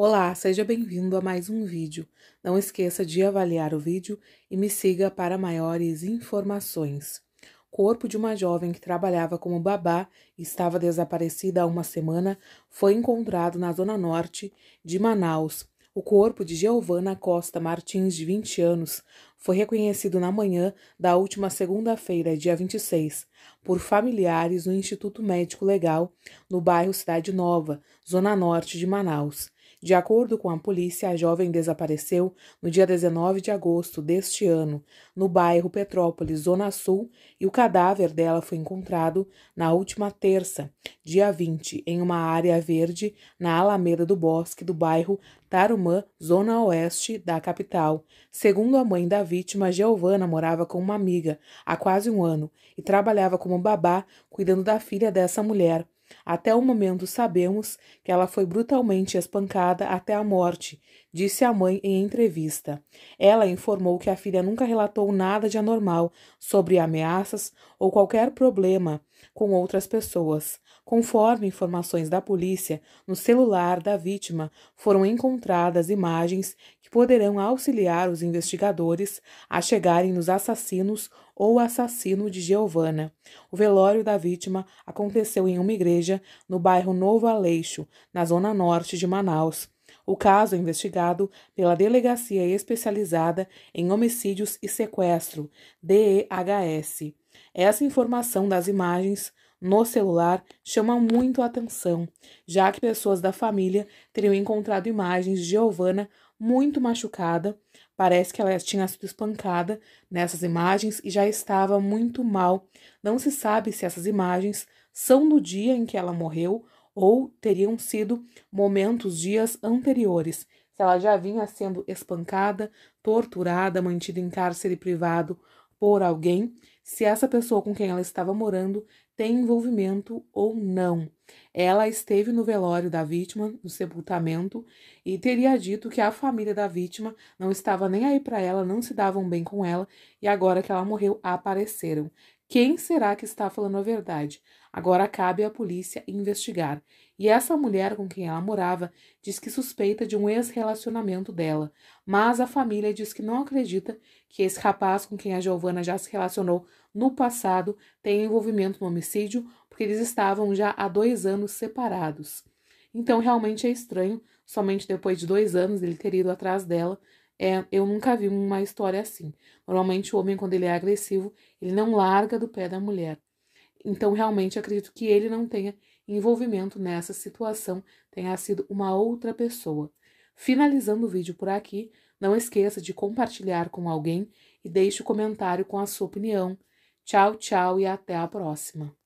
Olá, seja bem-vindo a mais um vídeo. Não esqueça de avaliar o vídeo e me siga para maiores informações. Corpo de uma jovem que trabalhava como babá e estava desaparecida há uma semana foi encontrado na zona norte de Manaus. O corpo de Giovana Costa Martins, de 20 anos, foi reconhecido na manhã da última segunda-feira, dia 26, por familiares no Instituto Médico Legal, no bairro Cidade Nova, zona norte de Manaus. De acordo com a polícia, a jovem desapareceu no dia 19 de agosto deste ano, no bairro Petrópolis, Zona Sul, e o cadáver dela foi encontrado na última terça, dia 20, em uma área verde na Alameda do Bosque do bairro Tarumã, zona oeste da capital. Segundo a mãe da vítima, Giovana morava com uma amiga há quase um ano e trabalhava como babá cuidando da filha dessa mulher. Até o momento sabemos que ela foi brutalmente espancada até a morte, disse a mãe em entrevista. Ela informou que a filha nunca relatou nada de anormal sobre ameaças ou qualquer problema com outras pessoas. Conforme informações da polícia, no celular da vítima foram encontradas imagens que poderão auxiliar os investigadores a chegarem nos assassinos ou assassino de Giovana. O velório da vítima aconteceu em uma igreja no bairro Novo Aleixo, na zona norte de Manaus. O caso é investigado pela Delegacia Especializada em Homicídios e Sequestro, DEHS. Essa informação das imagens no celular chama muito a atenção, já que pessoas da família teriam encontrado imagens de Giovana muito machucada. Parece que ela tinha sido espancada nessas imagens e já estava muito mal. Não se sabe se essas imagens são do dia em que ela morreu ou teriam sido momentos, dias anteriores. Se ela já vinha sendo espancada, torturada, mantida em cárcere privado por alguém se essa pessoa com quem ela estava morando tem envolvimento ou não. Ela esteve no velório da vítima, no sepultamento, e teria dito que a família da vítima não estava nem aí para ela, não se davam bem com ela, e agora que ela morreu, apareceram. Quem será que está falando a verdade? Agora cabe à polícia investigar. E essa mulher com quem ela morava diz que suspeita de um ex-relacionamento dela, mas a família diz que não acredita que esse rapaz com quem a Giovana já se relacionou no passado tenha envolvimento no homicídio, porque eles estavam já há dois anos separados. Então realmente é estranho, somente depois de dois anos ele ter ido atrás dela, é, eu nunca vi uma história assim. Normalmente o homem, quando ele é agressivo, ele não larga do pé da mulher. Então, realmente, acredito que ele não tenha envolvimento nessa situação, tenha sido uma outra pessoa. Finalizando o vídeo por aqui, não esqueça de compartilhar com alguém e deixe o um comentário com a sua opinião. Tchau, tchau e até a próxima!